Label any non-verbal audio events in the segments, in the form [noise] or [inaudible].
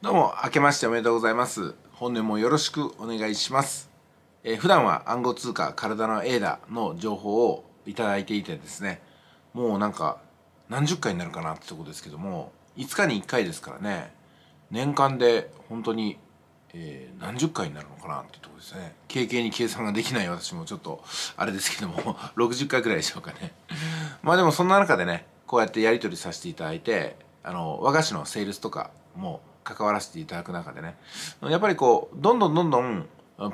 どうも、明けましておめでとうございます。本年もよろしくお願いします。えー、普段は暗号通貨、体のエーダの情報をいただいていてですね、もうなんか、何十回になるかなってとこですけども、5日に1回ですからね、年間で本当に、えー、何十回になるのかなってとこですね。経験に計算ができない私もちょっと、あれですけども、60 [laughs] 回くらいでしょうかね。まあでもそんな中でね、こうやってやり取りさせていただいて、あの、和菓子のセールスとかも、関わらせていただく中でねやっぱりこうどんどんどんどん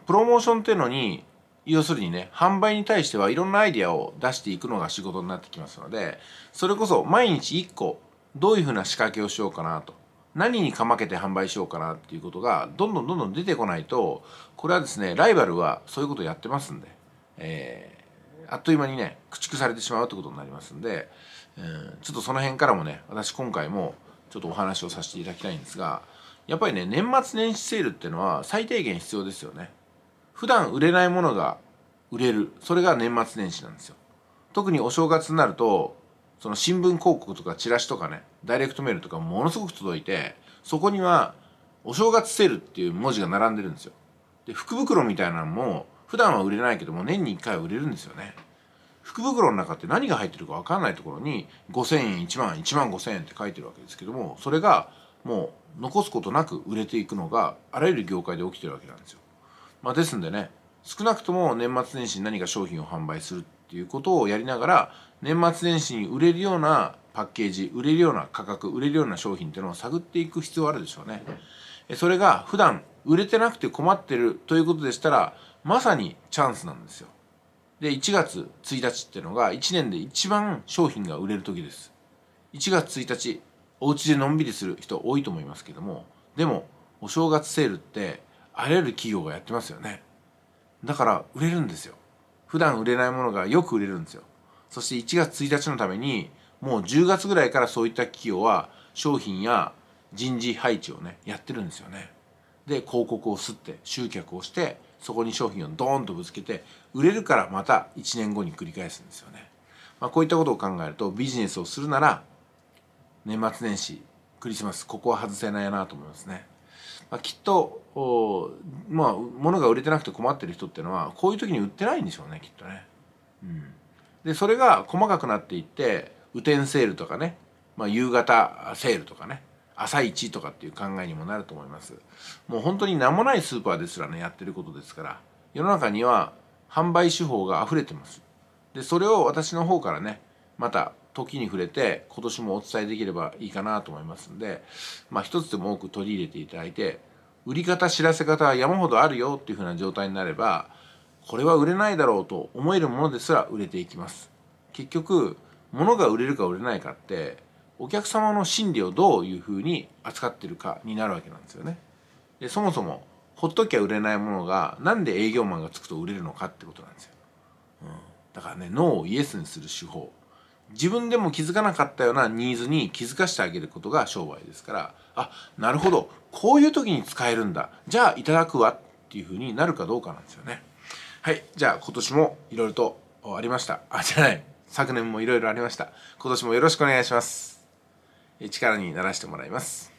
プロモーションっていうのに要するにね販売に対してはいろんなアイデアを出していくのが仕事になってきますのでそれこそ毎日1個どういうふうな仕掛けをしようかなと何にかまけて販売しようかなっていうことがどんどんどんどん出てこないとこれはですねライバルはそういうことをやってますんで、えー、あっという間にね駆逐されてしまうってことになりますんで、えちょっとその辺からもね私今回もちょっとお話をさせていただきたいんですがやっぱりね年末年始セールっていうのは最低限必要ですよね普段売れないものが売れるそれが年末年始なんですよ特にお正月になるとその新聞広告とかチラシとかねダイレクトメールとかものすごく届いてそこにはお正月セールっていう文字が並んでるんですよで福袋みたいなのも普段は売れないけども年に1回は売れるんですよね福袋の中って何が入ってるか分かんないところに5,000円1万1万5,000円って書いてるわけですけどもそれがもう残すことなく売れていくのがあらゆる業界で起きてるわけなんですよ。まあ、ですんでね少なくとも年末年始に何か商品を販売するっていうことをやりながら年末年始に売れるようなパッケージ売れるような価格売れるような商品っていうのを探っていく必要あるでしょうね。それが普段売れてなくて困ってるということでしたらまさにチャンスなんですよ。で1月1日っていうのが1年で一番商品が売れる時です1月1日お家でのんびりする人多いと思いますけどもでもお正月セールってあらゆる企業がやってますよねだから売れるんですよ普段売れないものがよく売れるんですよそして1月1日のためにもう10月ぐらいからそういった企業は商品や人事配置をねやってるんですよねで広告をすって集客をしてそこに商品をドーンとぶつけて売れるからまた1年後に繰り返すんですよね、まあ、こういったことを考えるとビジネスをするなら年末年始クリスマスここは外せないなと思いますね、まあ、きっとまあ物が売れてなくて困ってる人っていうのはこういう時に売ってないんでしょうねきっとね、うん、でそれが細かくなっていって雨天セールとかね、まあ、夕方セールとかね朝一とかっていう考えにもなると思いますもう本当に名もないスーパーですらねやってることですから世の中には販売手法が溢れてますでそれを私の方からねまた時に触れて今年もお伝えできればいいかなと思いますんでまあ一つでも多く取り入れていただいて売り方知らせ方は山ほどあるよっていうふうな状態になればこれは売れないだろうと思えるものですら売れていきます結局物が売れるか売れないかってお客様の心理をどういうふうに扱ってるかになるわけなんですよね。でそもそもほっときゃ売れないものがなんで営業マンがつくと売れるのかってことなんですよ。うん、だからね脳をイエスにする手法自分でも気づかなかったようなニーズに気づかしてあげることが商売ですからあなるほどこういう時に使えるんだじゃあいただくわっていうふうになるかどうかなんですよね。はいじゃあ今年もいろいろとありましたあじゃない昨年もいろいろありました今年もよろしくお願いします。力にならしてもらいます。